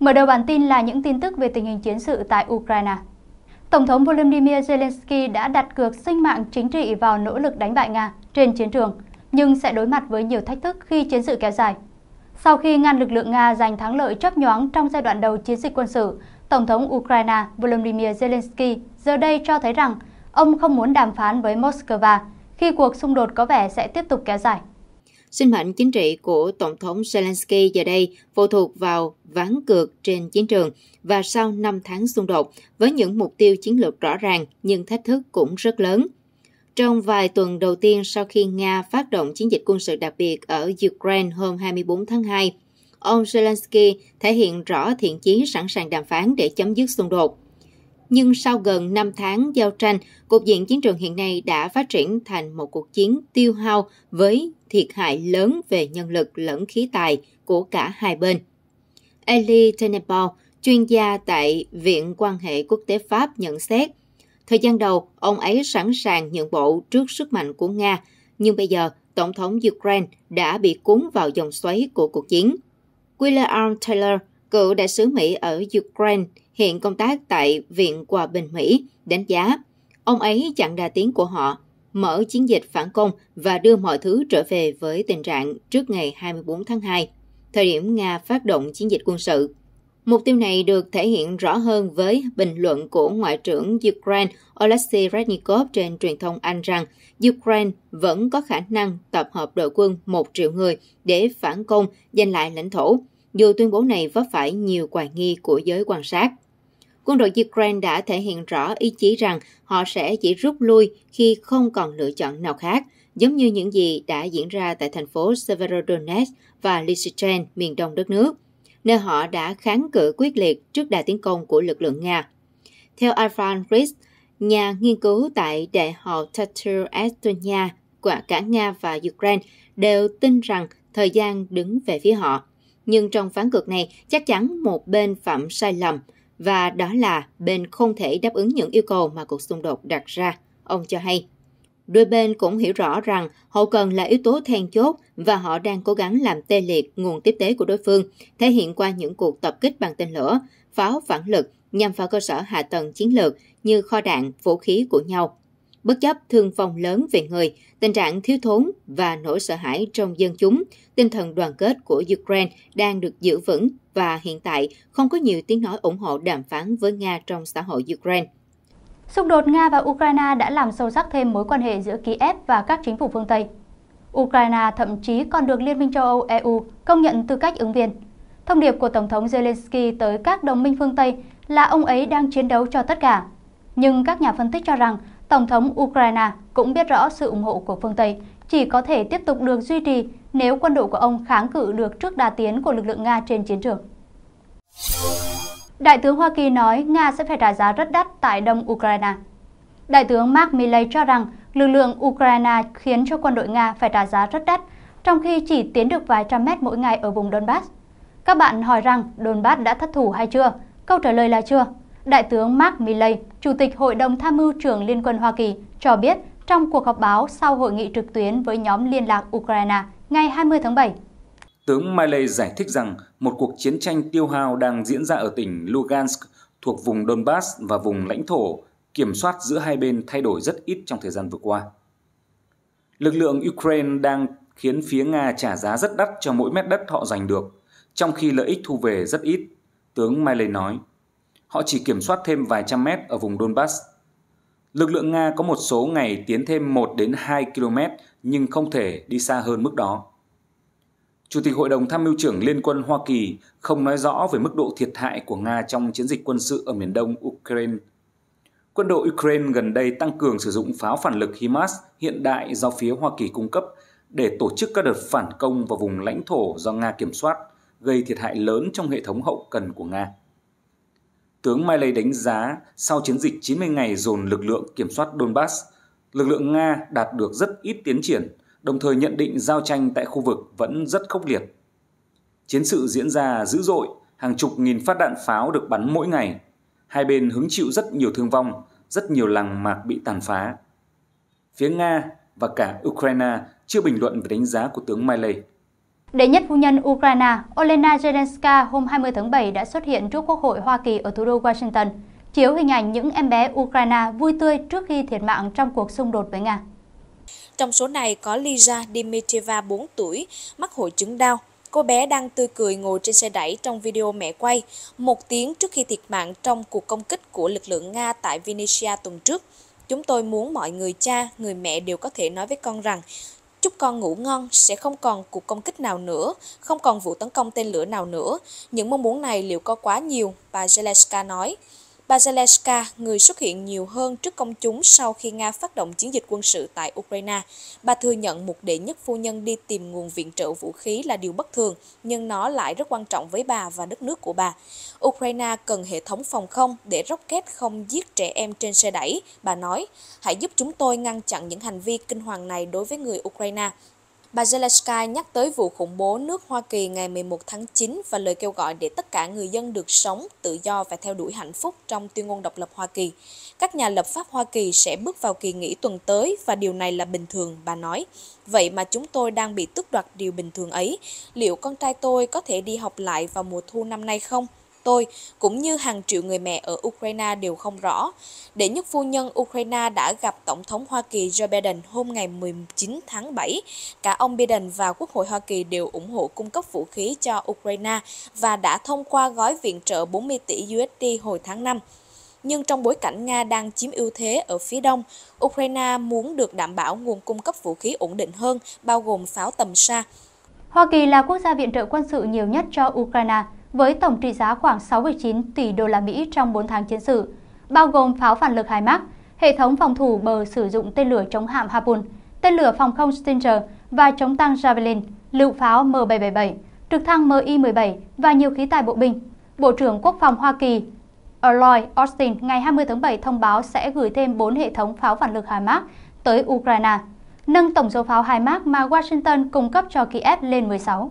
Mở đầu bản tin là những tin tức về tình hình chiến sự tại Ukraine. Tổng thống Volodymyr Zelensky đã đặt cược sinh mạng chính trị vào nỗ lực đánh bại Nga trên chiến trường, nhưng sẽ đối mặt với nhiều thách thức khi chiến sự kéo dài. Sau khi ngăn lực lượng Nga giành thắng lợi chấp nhoáng trong giai đoạn đầu chiến dịch quân sự, Tổng thống Ukraine Volodymyr Zelensky giờ đây cho thấy rằng ông không muốn đàm phán với Moscow khi cuộc xung đột có vẻ sẽ tiếp tục kéo dài sinh mệnh chính trị của Tổng thống Zelensky giờ đây phụ thuộc vào ván cược trên chiến trường và sau 5 tháng xung đột với những mục tiêu chiến lược rõ ràng nhưng thách thức cũng rất lớn. Trong vài tuần đầu tiên sau khi Nga phát động chiến dịch quân sự đặc biệt ở Ukraine hôm 24 tháng 2, ông Zelensky thể hiện rõ thiện chí sẵn sàng đàm phán để chấm dứt xung đột nhưng sau gần 5 tháng giao tranh, cục diện chiến trường hiện nay đã phát triển thành một cuộc chiến tiêu hao với thiệt hại lớn về nhân lực lẫn khí tài của cả hai bên. Eli Tenepol, chuyên gia tại Viện quan hệ quốc tế Pháp nhận xét, thời gian đầu ông ấy sẵn sàng nhượng bộ trước sức mạnh của Nga, nhưng bây giờ Tổng thống Ukraine đã bị cuốn vào dòng xoáy của cuộc chiến. Willa Arm Taylor, cựu đại sứ Mỹ ở Ukraine, hiện công tác tại Viện Hòa bình Mỹ, đánh giá ông ấy chặn đà tiến của họ, mở chiến dịch phản công và đưa mọi thứ trở về với tình trạng trước ngày 24 tháng 2, thời điểm Nga phát động chiến dịch quân sự. Mục tiêu này được thể hiện rõ hơn với bình luận của Ngoại trưởng Ukraine Oleksiy Reznikov trên truyền thông Anh rằng Ukraine vẫn có khả năng tập hợp đội quân 1 triệu người để phản công giành lại lãnh thổ, dù tuyên bố này vấp phải nhiều hoài nghi của giới quan sát. Quân đội Ukraine đã thể hiện rõ ý chí rằng họ sẽ chỉ rút lui khi không còn lựa chọn nào khác, giống như những gì đã diễn ra tại thành phố Severodonetsk và Lysychan, miền đông đất nước, nơi họ đã kháng cự quyết liệt trước đà tiến công của lực lượng Nga. Theo Arfan Ritz, nhà nghiên cứu tại Đại học Tatar Estonia của cả Nga và Ukraine đều tin rằng thời gian đứng về phía họ nhưng trong phán cược này chắc chắn một bên phạm sai lầm và đó là bên không thể đáp ứng những yêu cầu mà cuộc xung đột đặt ra, ông cho hay. Đôi bên cũng hiểu rõ rằng hậu cần là yếu tố then chốt và họ đang cố gắng làm tê liệt nguồn tiếp tế của đối phương, thể hiện qua những cuộc tập kích bằng tên lửa, pháo phản lực nhằm vào cơ sở hạ tầng chiến lược như kho đạn, vũ khí của nhau bất chấp thương vong lớn về người, tình trạng thiếu thốn và nỗi sợ hãi trong dân chúng, tinh thần đoàn kết của Ukraine đang được giữ vững và hiện tại không có nhiều tiếng nói ủng hộ đàm phán với Nga trong xã hội Ukraine. Xung đột Nga và Ukraine đã làm sâu sắc thêm mối quan hệ giữa Kiev và các chính phủ phương Tây. Ukraine thậm chí còn được Liên minh châu Âu EU công nhận tư cách ứng viên. Thông điệp của Tổng thống Zelensky tới các đồng minh phương Tây là ông ấy đang chiến đấu cho tất cả. Nhưng các nhà phân tích cho rằng Tổng thống Ukraine cũng biết rõ sự ủng hộ của phương Tây chỉ có thể tiếp tục được duy trì nếu quân đội của ông kháng cự được trước đà tiến của lực lượng Nga trên chiến trường. Đại tướng Hoa Kỳ nói Nga sẽ phải trả giá rất đắt tại đông Ukraine. Đại tướng Mark Milley cho rằng lực lượng Ukraine khiến cho quân đội Nga phải trả giá rất đắt, trong khi chỉ tiến được vài trăm mét mỗi ngày ở vùng Donbass. Các bạn hỏi rằng Donbass đã thất thủ hay chưa? Câu trả lời là chưa. Đại tướng Mark Milley, Chủ tịch Hội đồng Tham mưu trưởng Liên quân Hoa Kỳ, cho biết trong cuộc họp báo sau hội nghị trực tuyến với nhóm liên lạc Ukraine ngày 20 tháng 7. Tướng Milley giải thích rằng một cuộc chiến tranh tiêu hao đang diễn ra ở tỉnh Lugansk thuộc vùng Donbass và vùng lãnh thổ kiểm soát giữa hai bên thay đổi rất ít trong thời gian vừa qua. Lực lượng Ukraine đang khiến phía Nga trả giá rất đắt cho mỗi mét đất họ giành được, trong khi lợi ích thu về rất ít, tướng Miley nói. Họ chỉ kiểm soát thêm vài trăm mét ở vùng Donbass. Lực lượng Nga có một số ngày tiến thêm 1 đến 2 km nhưng không thể đi xa hơn mức đó. Chủ tịch Hội đồng Tham mưu trưởng Liên quân Hoa Kỳ không nói rõ về mức độ thiệt hại của Nga trong chiến dịch quân sự ở miền đông Ukraine. Quân đội Ukraine gần đây tăng cường sử dụng pháo phản lực HIMARS hiện đại do phía Hoa Kỳ cung cấp để tổ chức các đợt phản công vào vùng lãnh thổ do Nga kiểm soát, gây thiệt hại lớn trong hệ thống hậu cần của Nga tướng Miley đánh giá sau chiến dịch 90 ngày dồn lực lượng kiểm soát Donbass, lực lượng Nga đạt được rất ít tiến triển, đồng thời nhận định giao tranh tại khu vực vẫn rất khốc liệt. Chiến sự diễn ra dữ dội, hàng chục nghìn phát đạn pháo được bắn mỗi ngày. Hai bên hứng chịu rất nhiều thương vong, rất nhiều làng mạc bị tàn phá. Phía Nga và cả Ukraine chưa bình luận về đánh giá của tướng Miley. Đệ nhất phu nhân Ukraine Olena Zelenska hôm 20 tháng 7 đã xuất hiện trước Quốc hội Hoa Kỳ ở thủ đô Washington, chiếu hình ảnh những em bé Ukraine vui tươi trước khi thiệt mạng trong cuộc xung đột với Nga. Trong số này có Lisa Dimitrieva 4 tuổi, mắc hội chứng đau. Cô bé đang tươi cười ngồi trên xe đẩy trong video mẹ quay, một tiếng trước khi thiệt mạng trong cuộc công kích của lực lượng Nga tại Venetia tuần trước. Chúng tôi muốn mọi người cha, người mẹ đều có thể nói với con rằng chúc con ngủ ngon, sẽ không còn cuộc công kích nào nữa, không còn vụ tấn công tên lửa nào nữa. Những mong muốn này liệu có quá nhiều, bà Zelensky nói. Bà Zelensky, người xuất hiện nhiều hơn trước công chúng sau khi Nga phát động chiến dịch quân sự tại Ukraine, bà thừa nhận một đệ nhất phu nhân đi tìm nguồn viện trợ vũ khí là điều bất thường, nhưng nó lại rất quan trọng với bà và đất nước của bà. Ukraine cần hệ thống phòng không để rocket không giết trẻ em trên xe đẩy, bà nói. Hãy giúp chúng tôi ngăn chặn những hành vi kinh hoàng này đối với người Ukraine. Bà Zelensky nhắc tới vụ khủng bố nước Hoa Kỳ ngày 11 tháng 9 và lời kêu gọi để tất cả người dân được sống tự do và theo đuổi hạnh phúc trong tuyên ngôn độc lập Hoa Kỳ. Các nhà lập pháp Hoa Kỳ sẽ bước vào kỳ nghỉ tuần tới và điều này là bình thường, bà nói. Vậy mà chúng tôi đang bị tước đoạt điều bình thường ấy. Liệu con trai tôi có thể đi học lại vào mùa thu năm nay không? tôi cũng như hàng triệu người mẹ ở Ukraine đều không rõ. Đệ nhất phu nhân Ukraine đã gặp Tổng thống Hoa Kỳ Joe Biden hôm ngày 19 tháng 7. Cả ông Biden và Quốc hội Hoa Kỳ đều ủng hộ cung cấp vũ khí cho Ukraine và đã thông qua gói viện trợ 40 tỷ USD hồi tháng 5 nhưng trong bối cảnh Nga đang chiếm ưu thế ở phía đông, Ukraine muốn được đảm bảo nguồn cung cấp vũ khí ổn định hơn, bao gồm pháo tầm xa. Hoa Kỳ là quốc gia viện trợ quân sự nhiều nhất cho Ukraine với tổng trị giá khoảng 6,9 tỷ đô la Mỹ trong 4 tháng chiến sự, bao gồm pháo phản lực HIMARS, hệ thống phòng thủ bờ sử dụng tên lửa chống hạm Harpoon, tên lửa phòng không Stinger và chống tăng Javelin, lựu pháo M777, trực thăng Mi-17 và nhiều khí tài bộ binh. Bộ trưởng Quốc phòng Hoa Kỳ Lloyd Austin ngày 20 tháng 7 thông báo sẽ gửi thêm 4 hệ thống pháo phản lực HIMARS tới Ukraine, nâng tổng số pháo HIMARS mà Washington cung cấp cho Kiev lên 16.